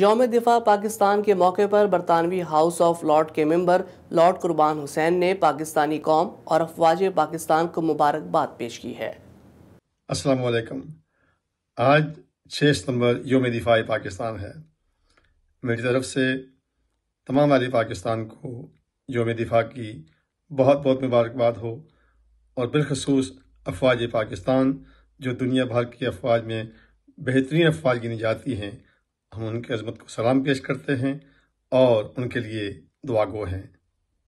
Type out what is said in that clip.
योम दिफा पाकिस्तान के मौके पर बरतानवी हाउस ऑफ लॉर्ड के मेंबर लॉर्ड कुर्बान हुसैन ने पाकिस्तानी कौम और अफवाज पाकिस्तान को मुबारकबाद पेश की है असलकम आज छः सितंबर योम दिफा पाकिस्तान है मेरी तरफ से तमाम अली पाकिस्तान को योम दिफा की बहुत बहुत मुबारकबाद हो और बिलखसूस अफवाज पाकिस्तान जो दुनिया भर की अफवाज में बेहतरीन अफवाज गिनी जाती हैं हम उनकी अजमत को सलाम पेश करते हैं और उनके लिए दुआगो हैं